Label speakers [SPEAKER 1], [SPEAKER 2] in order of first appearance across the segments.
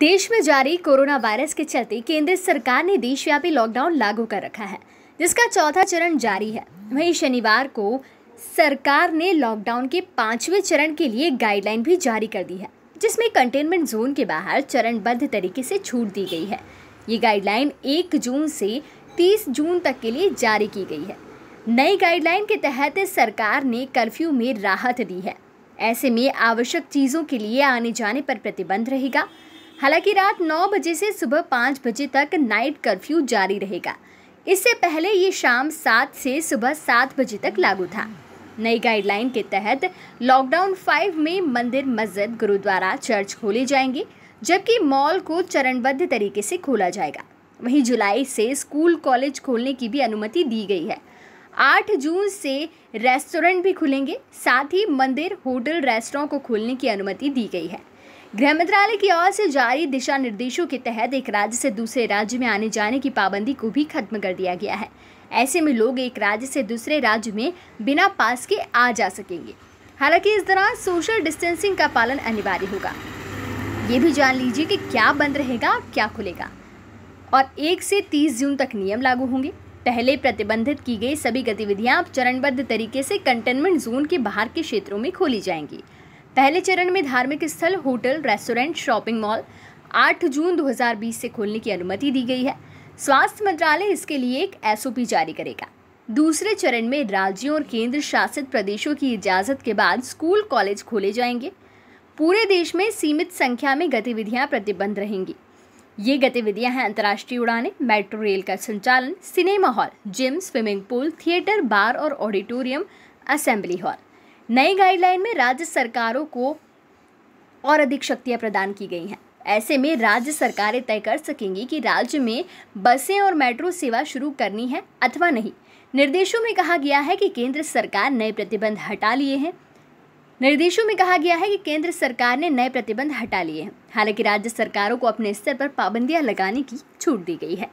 [SPEAKER 1] देश में जारी कोरोना वायरस के चलते केंद्र सरकार ने देशव्यापी लॉकडाउन लागू कर रखा है जिसका चौथा चरण जारी है वहीं शनिवार को सरकार ने लॉकडाउन के पांचवें चरण के लिए गाइडलाइन भी जारी कर दी है जिसमें कंटेनमेंट जोन के बाहर चरणबद्ध तरीके से छूट दी गई है ये गाइडलाइन एक जून से तीस जून तक के लिए जारी की गई है नई गाइडलाइन के तहत सरकार ने कर्फ्यू में राहत दी है ऐसे में आवश्यक चीज़ों के लिए आने जाने पर प्रतिबंध रहेगा हालांकि रात 9 बजे से सुबह 5 बजे तक नाइट कर्फ्यू जारी रहेगा इससे पहले ये शाम 7 से सुबह 7 बजे तक लागू था नई गाइडलाइन के तहत लॉकडाउन 5 में मंदिर मस्जिद गुरुद्वारा चर्च खोले जाएंगे जबकि मॉल को चरणबद्ध तरीके से खोला जाएगा वहीं जुलाई से स्कूल कॉलेज खोलने की भी अनुमति दी गई है आठ जून से रेस्टोरेंट भी खुलेंगे साथ ही मंदिर होटल रेस्टोरेंट को खोलने की अनुमति दी गई है गृह मंत्रालय की ओर से जारी दिशा निर्देशों के तहत एक राज्य से दूसरे राज्य में आने जाने की पाबंदी को भी खत्म कर दिया गया है ऐसे में लोग एक राज्य से दूसरे राज्य में बिना पास के आ जा सकेंगे हालांकि इस दौरान सोशल डिस्टेंसिंग का पालन अनिवार्य होगा ये भी जान लीजिए कि क्या बंद रहेगा क्या खुलेगा और एक से तीस जून तक नियम लागू होंगे पहले प्रतिबंधित की गई सभी गतिविधियां अब चरणबद्ध तरीके से कंटेनमेंट जोन के बाहर के क्षेत्रों में खोली जाएंगी पहले चरण में धार्मिक स्थल होटल रेस्टोरेंट शॉपिंग मॉल 8 जून 2020 से खोलने की अनुमति दी गई है स्वास्थ्य मंत्रालय इसके लिए एक एसओपी जारी करेगा दूसरे चरण में राज्यों और केंद्र शासित प्रदेशों की इजाज़त के बाद स्कूल कॉलेज खोले जाएंगे पूरे देश में सीमित संख्या में गतिविधियां प्रतिबंध रहेंगी ये गतिविधियां हैं अंतर्राष्ट्रीय उड़ानें मेट्रो रेल का संचालन cinema hall gym swimming pool theatre bar और ऑडिटोरियम असेंबली हॉल नई गाइडलाइन में राज्य सरकारों को और अधिक शक्तियाँ प्रदान की गई हैं ऐसे में राज्य सरकारें तय कर सकेंगी कि राज्य में बसें और मेट्रो सेवा शुरू करनी है अथवा नहीं निर्देशों में कहा गया है कि केंद्र सरकार नए प्रतिबंध हटा लिए हैं निर्देशों में कहा गया है कि केंद्र सरकार ने नए प्रतिबंध हटा लिए हैं हालांकि राज्य सरकारों को अपने स्तर पर पाबंदियां लगाने की छूट दी गई है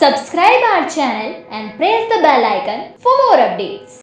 [SPEAKER 1] subscribe our channel and press the bell icon for more updates